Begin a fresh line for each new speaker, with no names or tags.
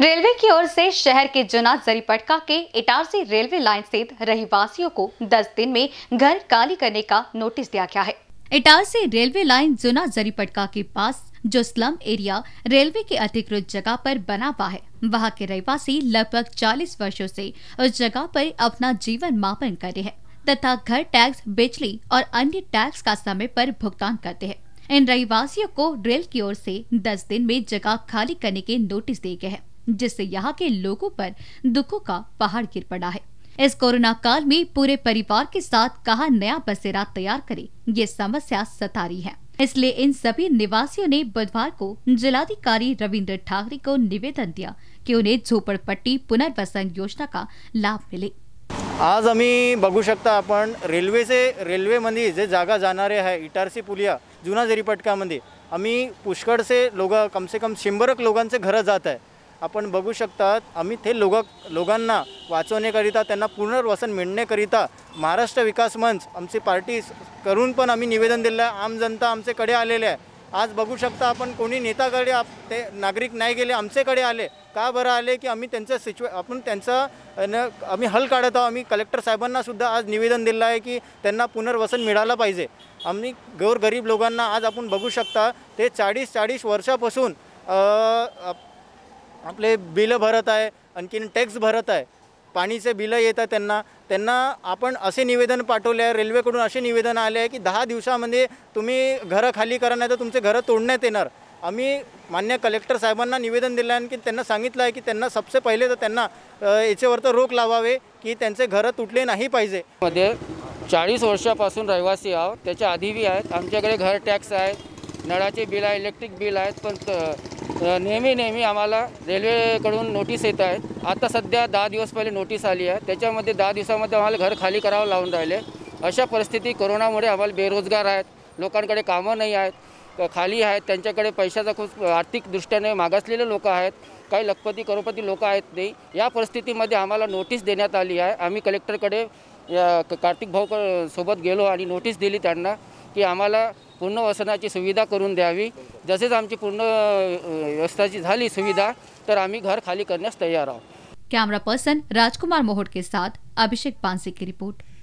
railway की ओर से शहर के जुना जरीपटका के इटारसी रेलवे लाइन स्थित रहवासियों को 10 दिन में घर खाली करने का नोटिस दिया गया है इटारसी रेलवे लाइन जुना जरीपटका के पास जो स्लम एरिया रेलवे के अधिकृत जगह पर बना हुआ है वहां के रहवासी लगभग 40 वर्षों से उस जगह पर अपना जीवन मापन कर रहे हैं तथा घर टैक्स बिजली और अन्य टैक्स का समय पर भुगतान करते हैं इन रहवासियों को रेल की ओर से 10 दिन में जगह खाली करने के नोटिस दिए गए हैं जिससे यहाँ के लोगों पर दुखों का पहाड़ गिर पड़ा है इस कोरोना काल में पूरे परिवार के साथ कहा नया बसेरा तैयार करे ये समस्या सतारी है इसलिए इन सभी निवासियों ने बुधवार को जिलाधिकारी रविंद्र ठाकरे को निवेदन दिया की उन्हें झोपडपट्टी पुनर्वसन योजना का लाभ मिले
आज आम्ही बगू शकता से रेलवे रेल्वेमध्ये जे जागा रहे हैं इटारसी पुलिया जुना मंदिर आम्ही पुष्क से लोग कम कम शंभरक लोग घर जता है आपण बघू शकतात आम्ही ते लोक लोकांना वाचवण्याकरिता त्यांना पुनर्वसन मिळण्याकरिता महाराष्ट्र विकास मंच आमची पार्टी करून पण आम्ही निवेदन दिलं आहे आम जनता आमच्याकडे आलेले आहे आज बघू शकता आपण कोणी नेताकडे आप ते नागरिक नाही गेले आमच्याकडे आले का बरं आले की आम्ही त्यांचं सिच्युए आपण त्यांचा आम्ही हल काढत आहोत आम्ही कलेक्टर साहेबांनासुद्धा आज निवेदन दिलं आहे की त्यांना पुनर्वसन मिळालं पाहिजे आम्ही गोरगरीब लोकांना आज आपण बघू शकता ते चाळीस चाळीस वर्षापासून आपले बिलं भरत आहे आणखीन टॅक्स भरत आहे पाणीचे बिलं आहे त्यांना त्यांना आपण असे निवेदन पाठवले आहे रेल्वेकडून असे निवेदन आले आहे की दहा दिवसामध्ये तुम्ही घरं खाली करा नाही तर तुमचे घरं तोडण्यात येणार आम्ही मान्य कलेक्टर साहेबांना निवेदन दिलं आहे की त्यांना सांगितलं आहे की त्यांना सबसे पहिले तर त्यांना याच्यावर तर रोख लावावे की त्यांचे घरं तुटले नाही पाहिजे मध्ये
चाळीस वर्षापासून रहिवासी आहोत त्याच्या बी आहेत आमच्याकडे घर टॅक्स आहेत नळाचे बिल आहे इलेक्ट्रिक बिल आहेत पण नेहमी नेहमी आम रेल्वेकडून नोटीस येत आहे आता सद्या दा दिवस पहले नोटिस आई है तैमे दा दिवसामध्ये आम घर खाली करावं लावून राहिले अशा कोरोना मु आम बेरोजगार है लोकानक काम नहीं आहेत खाली आहेत पैशाच पैशाचा खूप आर्थिकदृष्ट्याने मगसले लोक है काही लखपति करोपति लोक आहेत नहीं या परिस्थिति आम नोटिस दे आली आहे आम्ही कलेक्टरकडे कार्तिक भाऊ सोबत गेलो आणि नोटीस दिली त्यांना की आम्हाला पुनर्वसनाची सुविधा करूँ द्यावी जसेच आम पूर्ण व्यवस्था झाली सुविधा तो आम्ही घर खाली करण्यास तैयार आहोत
कैमरा पर्सन राजकुमार मोहट के साथ अभिषेक पांसे की रिपोर्ट